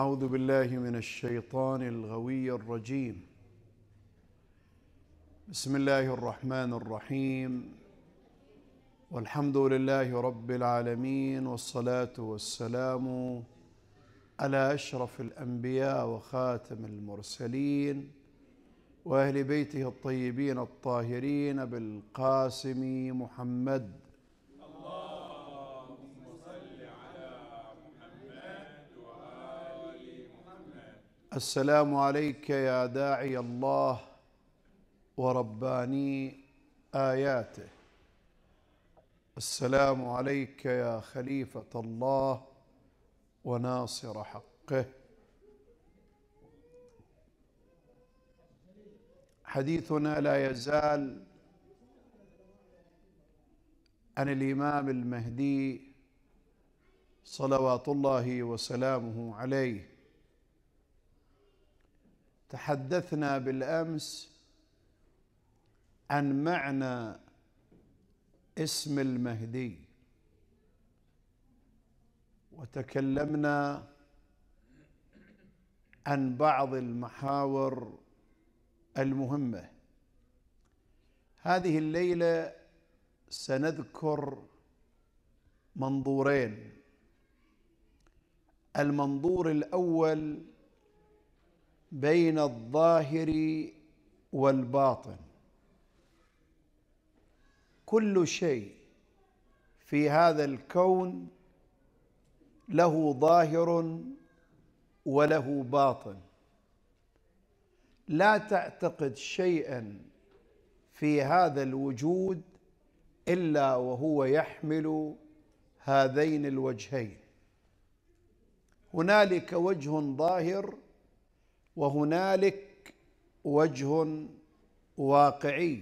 أعوذ بالله من الشيطان الغوي الرجيم بسم الله الرحمن الرحيم والحمد لله رب العالمين والصلاة والسلام على أشرف الأنبياء وخاتم المرسلين وأهل بيته الطيبين الطاهرين بالقاسم محمد السلام عليك يا داعي الله ورباني اياته السلام عليك يا خليفه الله وناصر حقه حديثنا لا يزال عن الامام المهدي صلوات الله وسلامه عليه تحدثنا بالامس عن معنى اسم المهدي وتكلمنا عن بعض المحاور المهمه هذه الليله سنذكر منظورين المنظور الاول بين الظاهر والباطن كل شيء في هذا الكون له ظاهر وله باطن لا تعتقد شيئا في هذا الوجود الا وهو يحمل هذين الوجهين هنالك وجه ظاهر وهنالك وجه واقعي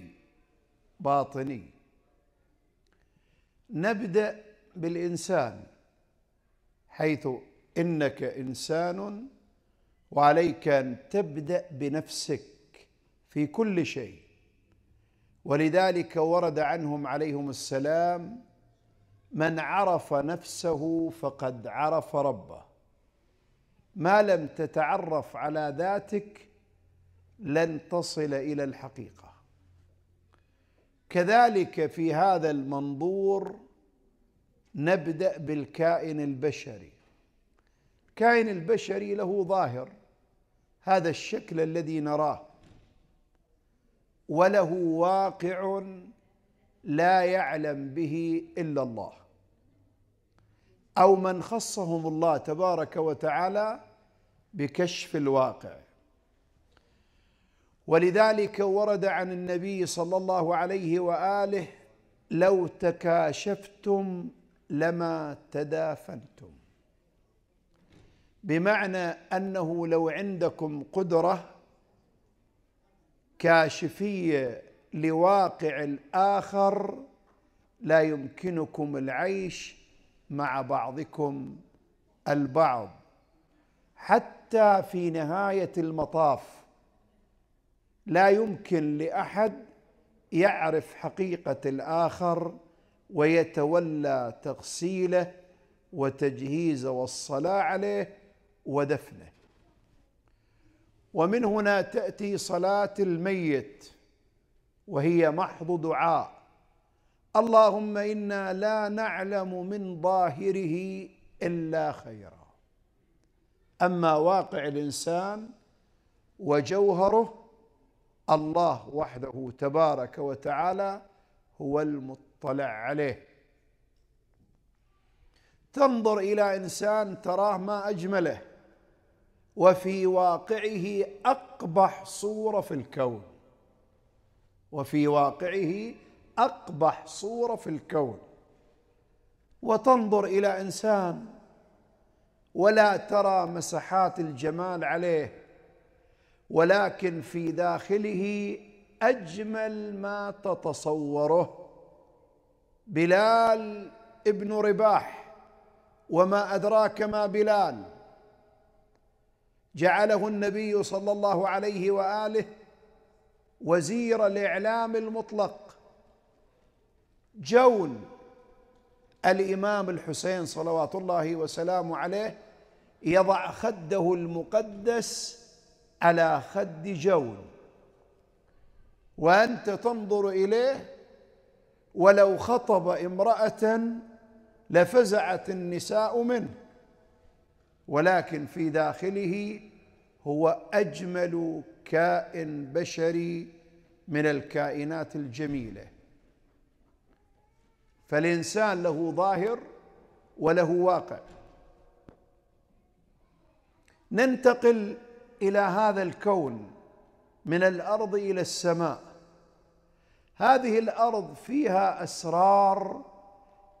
باطني نبدا بالانسان حيث انك انسان وعليك ان تبدا بنفسك في كل شيء ولذلك ورد عنهم عليهم السلام من عرف نفسه فقد عرف ربه ما لم تتعرف على ذاتك لن تصل الى الحقيقه كذلك في هذا المنظور نبدا بالكائن البشري الكائن البشري له ظاهر هذا الشكل الذي نراه وله واقع لا يعلم به الا الله او من خصهم الله تبارك وتعالى بكشف الواقع ولذلك ورد عن النبي صلى الله عليه واله لو تكاشفتم لما تدافنتم بمعنى انه لو عندكم قدره كاشفيه لواقع الاخر لا يمكنكم العيش مع بعضكم البعض حتى في نهايه المطاف لا يمكن لاحد يعرف حقيقه الاخر ويتولى تغسيله وتجهيزه والصلاه عليه ودفنه ومن هنا تاتي صلاه الميت وهي محض دعاء اللهم انا لا نعلم من ظاهره الا خيرا أما واقع الإنسان وجوهره الله وحده تبارك وتعالى هو المطلع عليه تنظر إلى إنسان تراه ما أجمله وفي واقعه أقبح صورة في الكون وفي واقعه أقبح صورة في الكون وتنظر إلى إنسان ولا ترى مسحات الجمال عليه ولكن في داخله اجمل ما تتصوره بلال ابن رباح وما ادراك ما بلال جعله النبي صلى الله عليه واله وزير الاعلام المطلق جون الامام الحسين صلوات الله وسلامه عليه يضع خده المقدس على خد جول وانت تنظر اليه ولو خطب امراه لفزعت النساء منه ولكن في داخله هو اجمل كائن بشري من الكائنات الجميله فالإنسان له ظاهر وله واقع ننتقل إلى هذا الكون من الأرض إلى السماء هذه الأرض فيها أسرار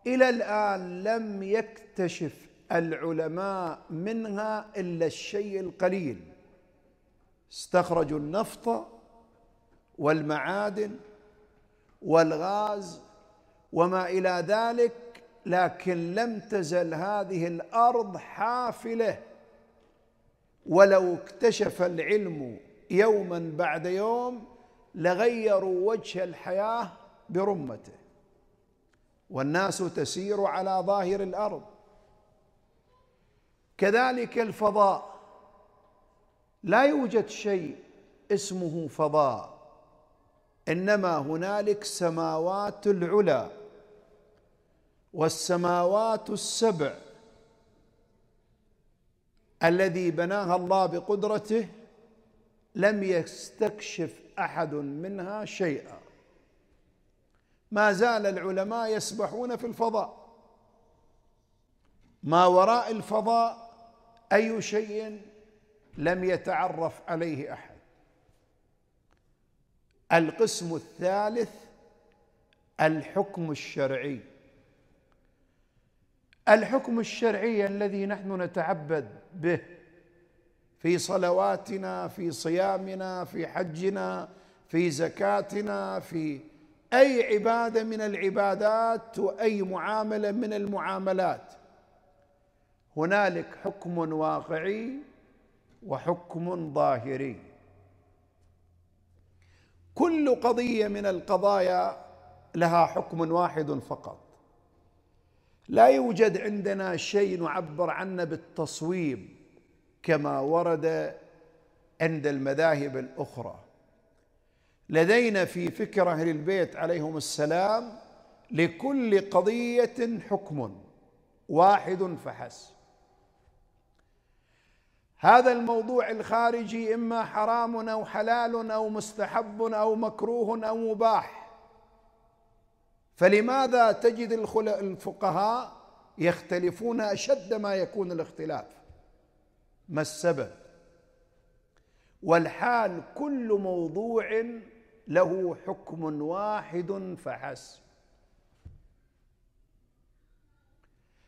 إلى الآن لم يكتشف العلماء منها إلا الشيء القليل استخرجوا النفط والمعادن والغاز وما إلى ذلك لكن لم تزل هذه الأرض حافلة ولو اكتشف العلم يوما بعد يوم لغيروا وجه الحياة برمته والناس تسير على ظاهر الأرض كذلك الفضاء لا يوجد شيء اسمه فضاء انما هنالك سماوات العلى والسماوات السبع الذي بناها الله بقدرته لم يستكشف احد منها شيئا ما زال العلماء يسبحون في الفضاء ما وراء الفضاء اي شيء لم يتعرف عليه احد القسم الثالث الحكم الشرعي الحكم الشرعي الذي نحن نتعبد به في صلواتنا في صيامنا في حجنا في زكاتنا في اي عباده من العبادات واي معامله من المعاملات هنالك حكم واقعي وحكم ظاهري كل قضيه من القضايا لها حكم واحد فقط لا يوجد عندنا شيء نعبر عنه بالتصويب كما ورد عند المذاهب الأخرى لدينا في فكر أهل البيت عليهم السلام لكل قضية حكم واحد فحسب هذا الموضوع الخارجي إما حرام أو حلال أو مستحب أو مكروه أو مباح فلماذا تجد الفقهاء يختلفون اشد ما يكون الاختلاف ما السبب والحال كل موضوع له حكم واحد فحسب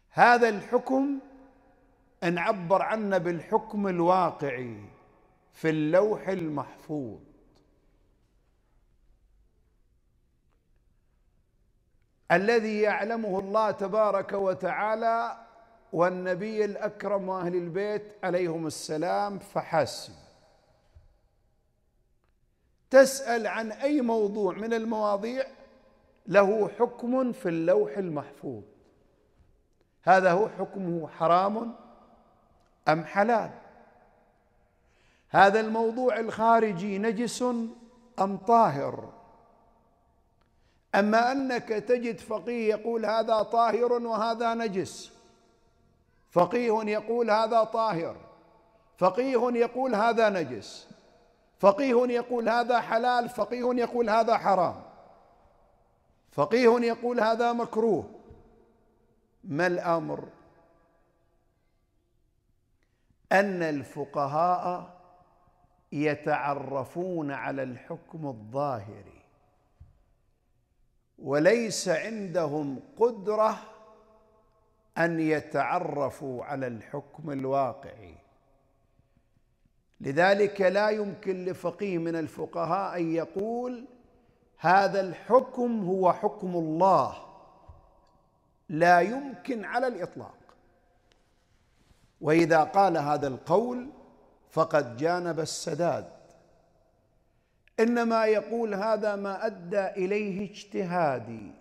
هذا الحكم عبر عنه بالحكم الواقعي في اللوح المحفوظ الذي يعلمه الله تبارك وتعالى والنبي الأكرم وأهل البيت عليهم السلام فحسب تسأل عن أي موضوع من المواضيع له حكم في اللوح المحفوظ هذا هو حكمه حرام أم حلال هذا الموضوع الخارجي نجس أم طاهر أما أنك تجد فقيه يقول هذا طاهر وهذا نجس فقيه يقول هذا طاهر فقيه يقول هذا نجس فقيه يقول هذا حلال فقيه يقول هذا حرام فقيه يقول هذا مكروه ما الأمر أن الفقهاء يتعرفون على الحكم الظاهري وليس عندهم قدره ان يتعرفوا على الحكم الواقعي لذلك لا يمكن لفقيه من الفقهاء ان يقول هذا الحكم هو حكم الله لا يمكن على الاطلاق واذا قال هذا القول فقد جانب السداد انما يقول هذا ما ادى اليه اجتهادي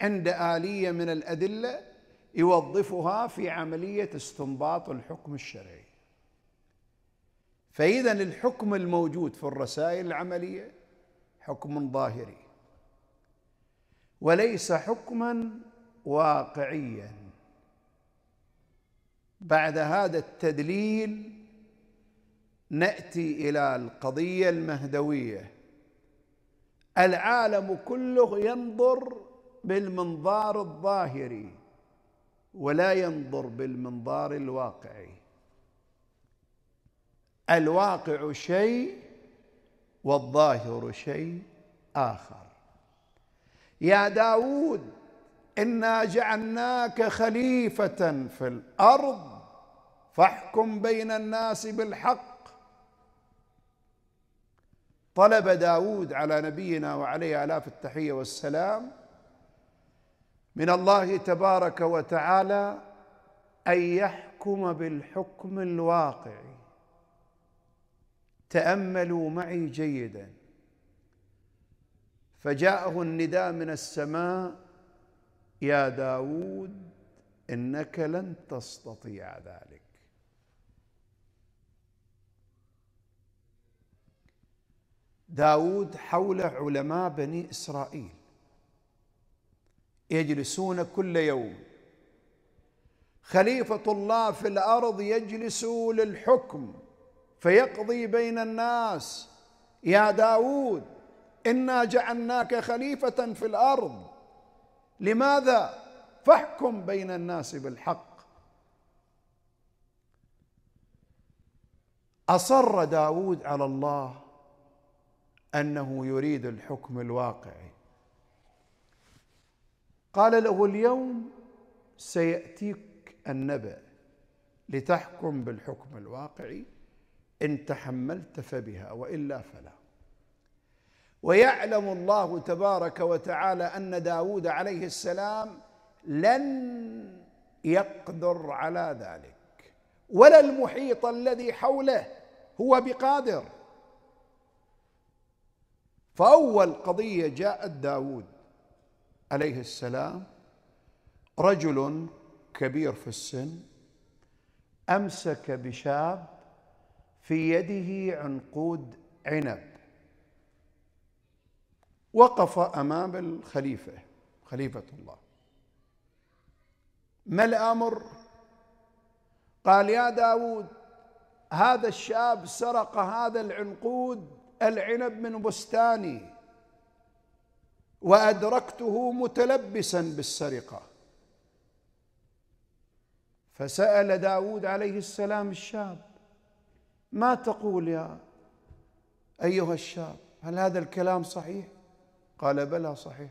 عند اليه من الادله يوظفها في عمليه استنباط الحكم الشرعي فاذا الحكم الموجود في الرسائل العمليه حكم ظاهري وليس حكما واقعيا بعد هذا التدليل ناتي الى القضيه المهدويه العالم كله ينظر بالمنظار الظاهري ولا ينظر بالمنظار الواقعي الواقع شيء والظاهر شيء آخر يا داود إنا جعلناك خليفة في الأرض فاحكم بين الناس بالحق طلب داود على نبينا وعليه آلاف التحية والسلام من الله تبارك وتعالى أن يحكم بالحكم الواقعي تأملوا معي جيدا فجاءه النداء من السماء يا داود إنك لن تستطيع ذلك داود حول علماء بني إسرائيل يجلسون كل يوم خليفة الله في الأرض يجلس للحكم فيقضي بين الناس يا داود إنا جعلناك خليفة في الأرض لماذا فاحكم بين الناس بالحق أصر داود على الله انه يريد الحكم الواقعي قال له اليوم سياتيك النبأ لتحكم بالحكم الواقعي ان تحملت فبها والا فلا ويعلم الله تبارك وتعالى ان داود عليه السلام لن يقدر على ذلك ولا المحيط الذي حوله هو بقادر فأول قضية جاءت داود عليه السلام رجل كبير في السن أمسك بشاب في يده عنقود عنب وقف امام الخليفه خليفه الله ما الامر قال يا داود هذا الشاب سرق هذا العنقود العنب من بستاني وادركته متلبسا بالسرقه فسال داود عليه السلام الشاب ما تقول يا ايها الشاب هل هذا الكلام صحيح قال بلى صحيح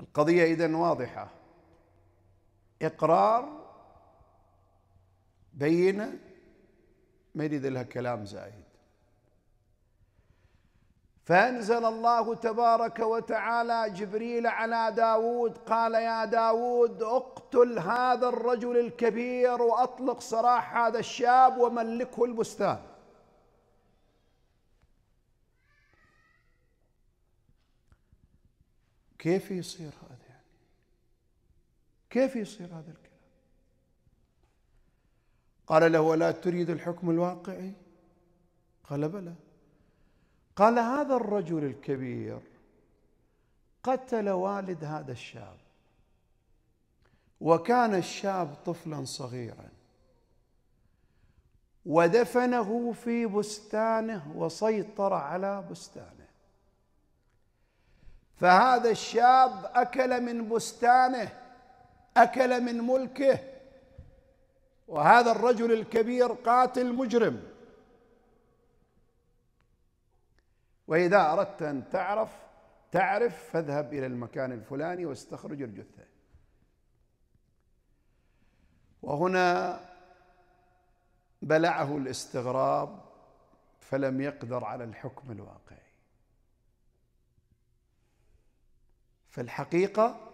القضيه اذن واضحه اقرار بينه ما يريد لها كلام زايد فأنزل الله تبارك وتعالى جبريل على داود قال يا داود اقتل هذا الرجل الكبير وأطلق سراح هذا الشاب وملكه البستان كيف يصير هذا يعني كيف يصير هذا الكلام قال له ولا تريد الحكم الواقعي قال بلى قال هذا الرجل الكبير قتل والد هذا الشاب وكان الشاب طفلا صغيرا ودفنه في بستانه وسيطر على بستانه فهذا الشاب اكل من بستانه اكل من ملكه وهذا الرجل الكبير قاتل مجرم وإذا أردت أن تعرف تعرف فاذهب إلى المكان الفلاني واستخرج الجثة وهنا بلعه الاستغراب فلم يقدر على الحكم الواقعي فالحقيقة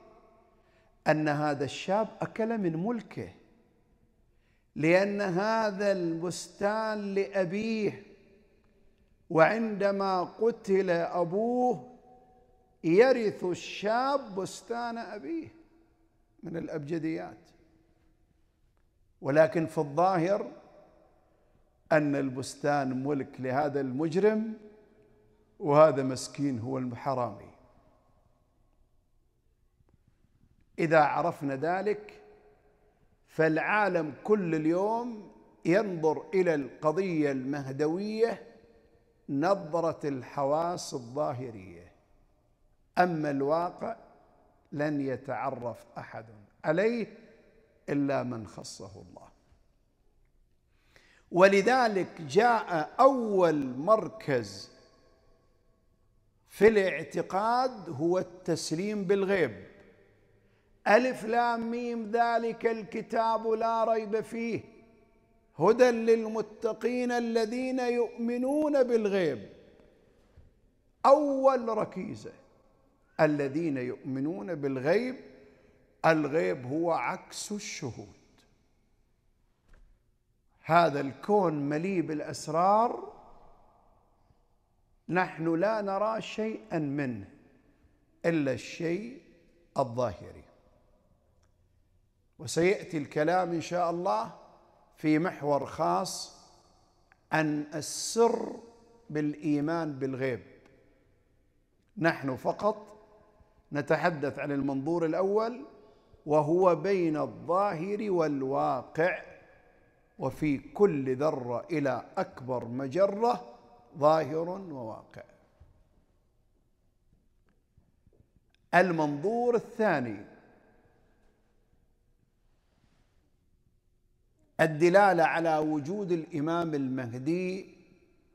أن هذا الشاب أكل من ملكه لان هذا البستان لابيه وعندما قتل ابوه يرث الشاب بستان ابيه من الابجديات ولكن في الظاهر ان البستان ملك لهذا المجرم وهذا مسكين هو الحرامي اذا عرفنا ذلك فالعالم كل اليوم ينظر الى القضيه المهدويه نظره الحواس الظاهريه اما الواقع لن يتعرف احد عليه الا من خصه الله ولذلك جاء اول مركز في الاعتقاد هو التسليم بالغيب ألف لام ميم ذلك الكتاب لا ريب فيه هدى للمتقين الذين يؤمنون بالغيب أول ركيزة الذين يؤمنون بالغيب الغيب هو عكس الشهود هذا الكون مليء بالأسرار نحن لا نرى شيئا منه إلا الشيء الظاهري وسياتي الكلام ان شاء الله في محور خاص عن السر بالايمان بالغيب نحن فقط نتحدث عن المنظور الاول وهو بين الظاهر والواقع وفي كل ذره الى اكبر مجره ظاهر وواقع المنظور الثاني الدلاله على وجود الامام المهدي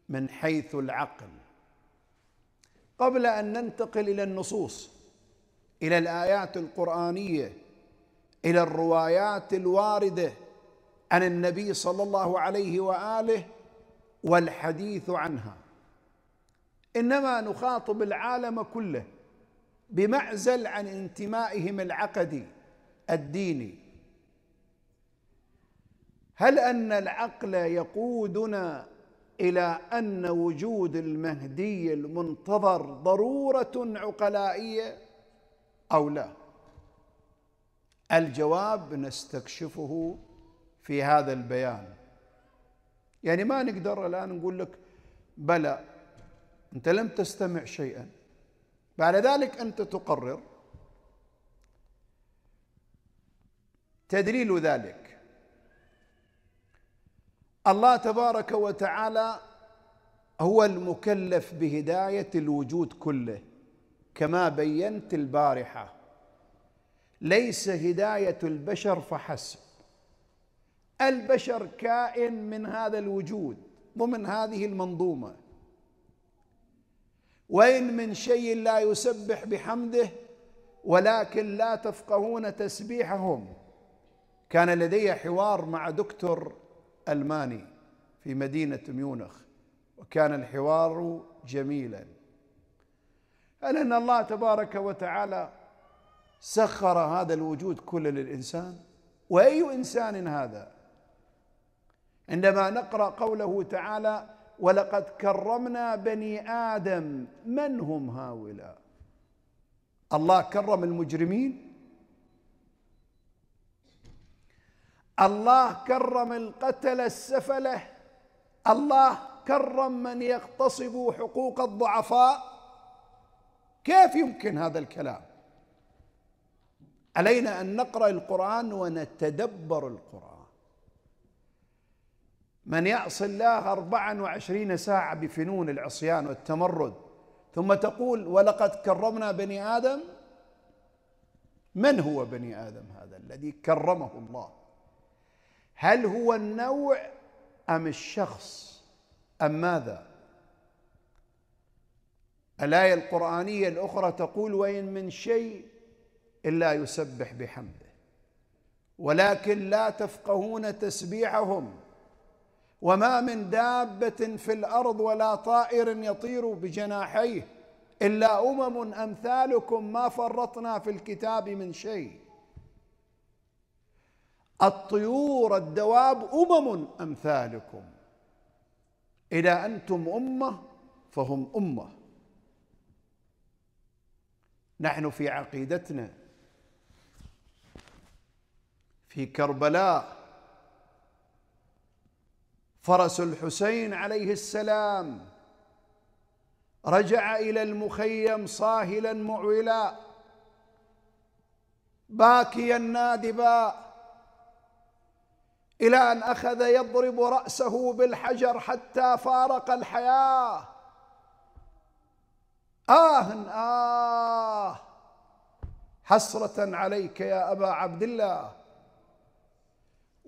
من حيث العقل قبل ان ننتقل الى النصوص الى الايات القرانيه الى الروايات الوارده عن النبي صلى الله عليه واله والحديث عنها انما نخاطب العالم كله بمعزل عن انتمائهم العقدي الديني هل ان العقل يقودنا الى ان وجود المهدي المنتظر ضروره عقلائيه او لا الجواب نستكشفه في هذا البيان يعني ما نقدر الان نقول لك بلى انت لم تستمع شيئا بعد ذلك انت تقرر تدليل ذلك الله تبارك وتعالى هو المكلف بهداية الوجود كله كما بينت البارحة ليس هداية البشر فحسب البشر كائن من هذا الوجود ضمن هذه المنظومة وإن من شيء لا يسبح بحمده ولكن لا تفقهون تسبيحهم كان لدي حوار مع دكتور ألماني في مدينة ميونخ وكان الحوار جميلا هل أن الله تبارك وتعالى سخر هذا الوجود كله للإنسان وأي إنسان هذا عندما نقرأ قوله تعالى ولقد كرمنا بني آدم من هم هؤلاء الله كرم المجرمين الله كرم القتل السفله الله كرم من يغتصب حقوق الضعفاء كيف يمكن هذا الكلام علينا ان نقرا القران ونتدبر القران من يعصي الله اربعا وعشرين ساعه بفنون العصيان والتمرد ثم تقول ولقد كرمنا بني ادم من هو بني ادم هذا الذي كرمه الله هل هو النوع أم الشخص أم ماذا الآية القرآنية الأخرى تقول وإن من شيء إلا يسبح بحمده ولكن لا تفقهون تسبيحهم وما من دابة في الأرض ولا طائر يطير بجناحيه إلا أمم أمثالكم ما فرطنا في الكتاب من شيء الطيور الدواب أمم أمثالكم إلى أنتم أمة فهم أمة نحن في عقيدتنا في كربلاء فرس الحسين عليه السلام رجع إلى المخيم صاهلا معولا باكيا نادبا إلى أن أخذ يضرب رأسه بالحجر حتى فارق الحياة آه آه حسرة عليك يا أبا عبد الله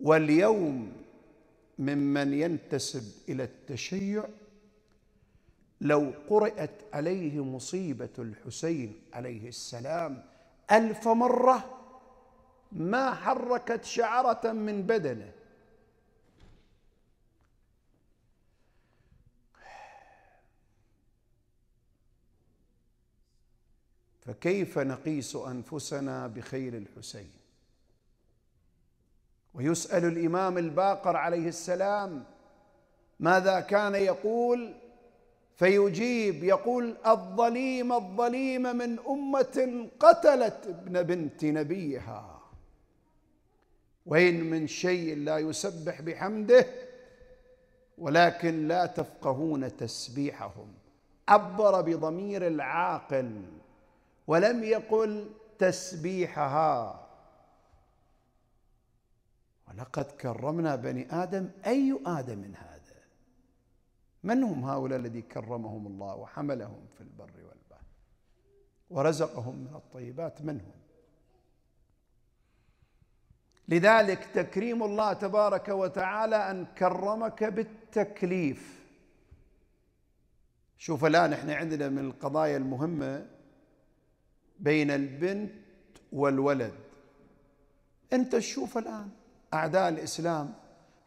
واليوم ممن ينتسب إلى التشيع لو قرأت عليه مصيبة الحسين عليه السلام ألف مرة ما حركت شعرة من بدنه فكيف نقيس انفسنا بخير الحسين ويسال الامام الباقر عليه السلام ماذا كان يقول فيجيب يقول الظليم الظليم من امه قتلت ابن بنت نبيها وان من شيء لا يسبح بحمده ولكن لا تفقهون تسبيحهم عبر بضمير العاقل ولم يقل تسبيحها ولقد كرمنا بني آدم أي آدم من هذا من هم هؤلاء الذي كرمهم الله وحملهم في البر والبحر ورزقهم من الطيبات من هم لذلك تكريم الله تبارك وتعالى أن كرمك بالتكليف شوف الآن احنا عندنا من القضايا المهمة بين البنت والولد انت تشوف الان اعداء الاسلام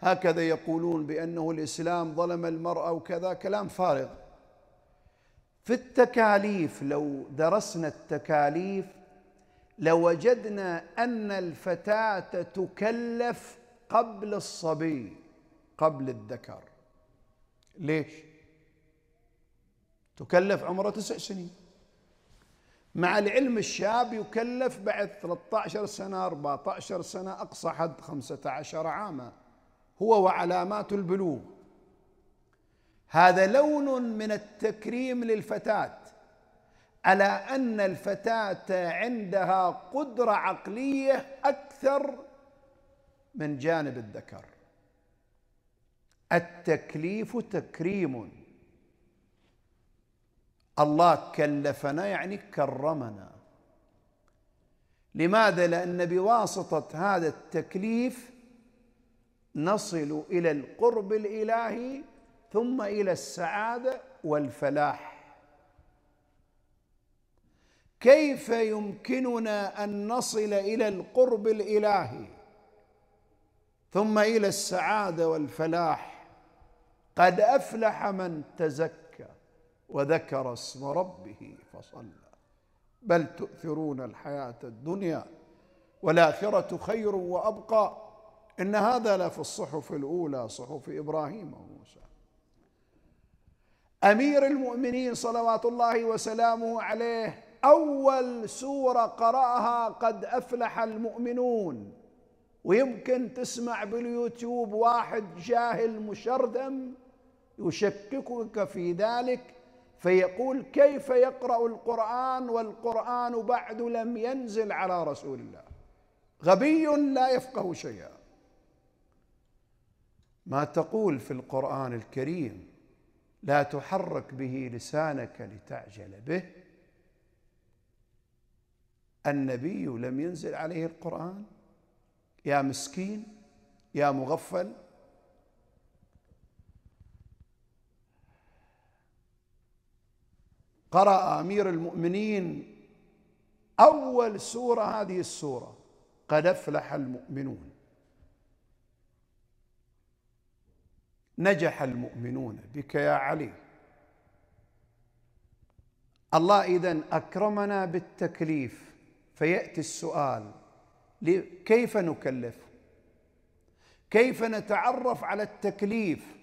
هكذا يقولون بانه الاسلام ظلم المراه وكذا كلام فارغ في التكاليف لو درسنا التكاليف لوجدنا ان الفتاه تكلف قبل الصبي قبل الذكر ليش تكلف عمره تسع سنين مع العلم الشاب يكلف بعد 13 سنة 14 سنة أقصى حد 15 عاما هو وعلامات البلوغ هذا لون من التكريم للفتاة على أن الفتاة عندها قدرة عقلية أكثر من جانب الذكر التكليف تكريم الله كلفنا يعني كرمنا لماذا لان بواسطه هذا التكليف نصل الى القرب الالهي ثم الى السعاده والفلاح كيف يمكننا ان نصل الى القرب الالهي ثم الى السعاده والفلاح قد افلح من تزكى وذكر اسم ربه فصلى بل تؤثرون الحياة الدنيا والآخرة خير وأبقى إن هذا لفي الصحف الأولى صحف إبراهيم وموسى أمير المؤمنين صلوات الله وسلامه عليه أول سورة قرأها قد أفلح المؤمنون ويمكن تسمع باليوتيوب واحد جاهل مشرذم يشككك في ذلك فيقول كيف يقرأ القرآن والقرآن بعد لم ينزل على رسول الله غبي لا يفقه شيئا ما تقول في القرآن الكريم لا تحرك به لسانك لتعجل به النبي لم ينزل عليه القرآن يا مسكين يا مغفل قرأ أمير المؤمنين أول سورة هذه السورة قد أفلح المؤمنون نجح المؤمنون بك يا علي الله إذا أكرمنا بالتكليف فيأتي السؤال كيف نكلف كيف نتعرف على التكليف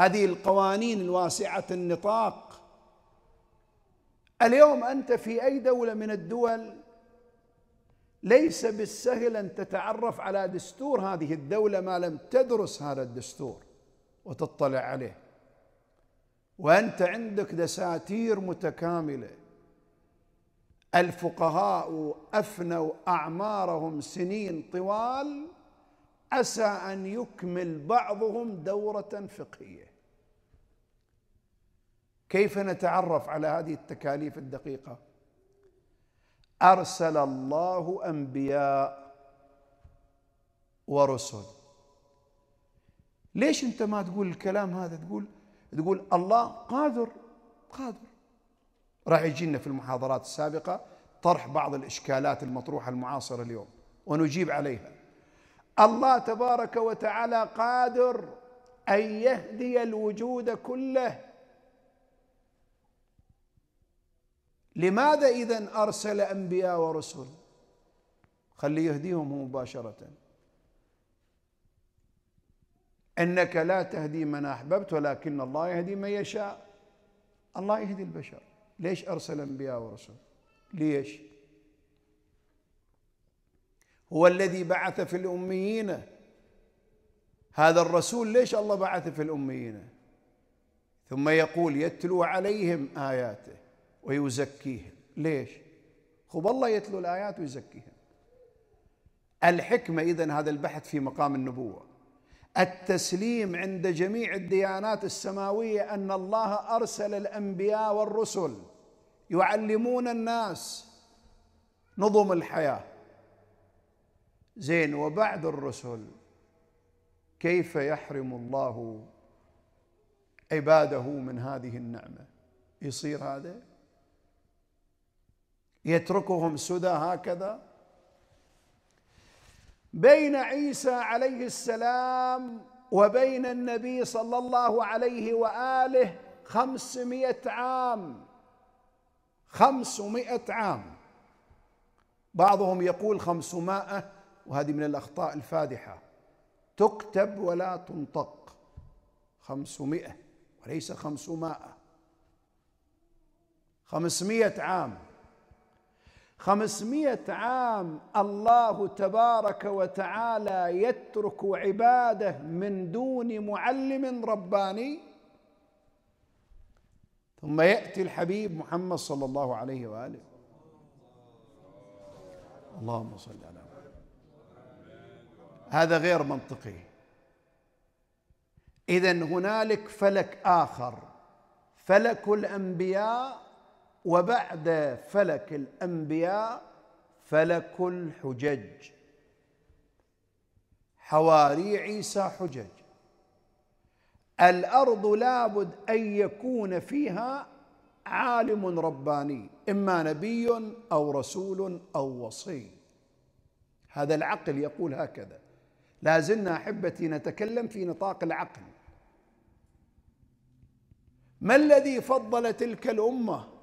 هذه القوانين الواسعه النطاق اليوم انت في اي دوله من الدول ليس بالسهل ان تتعرف على دستور هذه الدوله ما لم تدرس هذا الدستور وتطلع عليه وانت عندك دساتير متكامله الفقهاء افنوا اعمارهم سنين طوال عسى ان يكمل بعضهم دوره فقهيه كيف نتعرف على هذه التكاليف الدقيقه ارسل الله انبياء ورسل ليش انت ما تقول الكلام هذا تقول تقول الله قادر قادر راح يجينا في المحاضرات السابقه طرح بعض الاشكالات المطروحه المعاصره اليوم ونجيب عليها الله تبارك وتعالى قادر ان يهدي الوجود كله لماذا إذا أرسل أنبياء ورسل خليه يهديهم مباشرة إنك لا تهدي من أحببت ولكن الله يهدي من يشاء الله يهدي البشر ليش أرسل أنبياء ورسل ليش هو الذي بعث في الأميين هذا الرسول ليش الله بعث في الأميين ثم يقول يتلو عليهم آياته ويزكيهم ليش خب الله يتلو الآيات ويزكيهم الحكمة إذا هذا البحث في مقام النبوة التسليم عند جميع الديانات السماوية أن الله أرسل الأنبياء والرسل يعلمون الناس نظم الحياة زين وبعد الرسل كيف يحرم الله عباده من هذه النعمة يصير هذا يتركهم سدى هكذا بين عيسى عليه السلام وبين النبي صلى الله عليه وآله خمسمائة عام خمسمائة عام بعضهم يقول خمسمائة وهذه من الأخطاء الفادحة تكتب ولا تنطق خمسمائة وليس خمسمائة خمسمائة عام خمسمائة عام الله تبارك وتعالى يترك عباده من دون معلم رباني ثم يأتي الحبيب محمد صلى الله عليه وآله اللهم صل على محمد هذا غير منطقي إذا هنالك فلك آخر فلك الأنبياء وبعد فلك الانبياء فلك الحجج حواري عيسى حجج الارض لابد ان يكون فيها عالم رباني اما نبي او رسول او وصي هذا العقل يقول هكذا لا زلنا احبتي نتكلم في نطاق العقل ما الذي فضل تلك الامه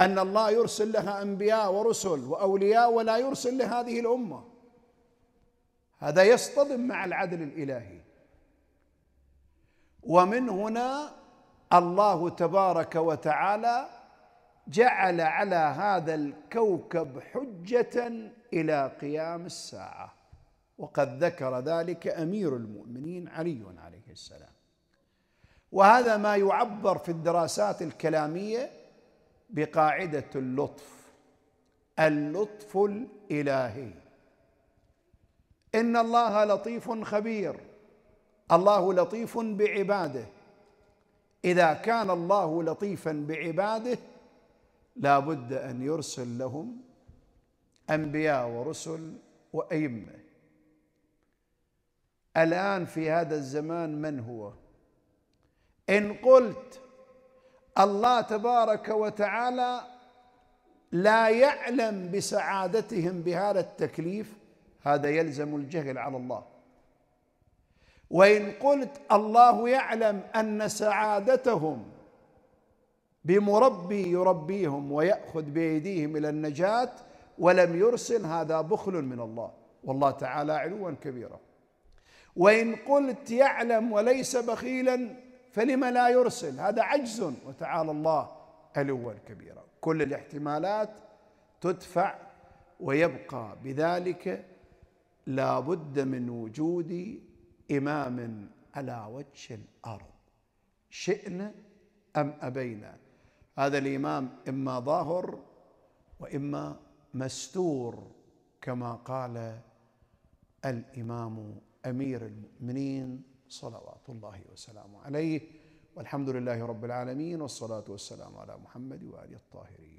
ان الله يرسل لها انبياء ورسل واولياء ولا يرسل لهذه الامه هذا يصطدم مع العدل الالهي ومن هنا الله تبارك وتعالى جعل على هذا الكوكب حجه الى قيام الساعه وقد ذكر ذلك امير المؤمنين علي عليه السلام وهذا ما يعبر في الدراسات الكلاميه بقاعده اللطف اللطف الالهي ان الله لطيف خبير الله لطيف بعباده اذا كان الله لطيفا بعباده لا بد ان يرسل لهم انبياء ورسل وائمه الان في هذا الزمان من هو ان قلت الله تبارك وتعالى لا يعلم بسعادتهم بهذا التكليف هذا يلزم الجهل على الله وان قلت الله يعلم ان سعادتهم بمربي يربيهم وياخذ بايديهم الى النجاه ولم يرسل هذا بخل من الله والله تعالى علوا كبيرا وان قلت يعلم وليس بخيلا فلما لا يرسل هذا عجز وتعالى الله علوا كبيرا كل الاحتمالات تدفع ويبقى بذلك لا بد من وجود إمام على وجه الأرض شئنا أم أبينا هذا الإمام إما ظاهر وإما مستور كما قال الإمام أمير المؤمنين صلوات الله وسلامه عليه والحمد لله رب العالمين والصلاة والسلام على محمد وآله الطاهرين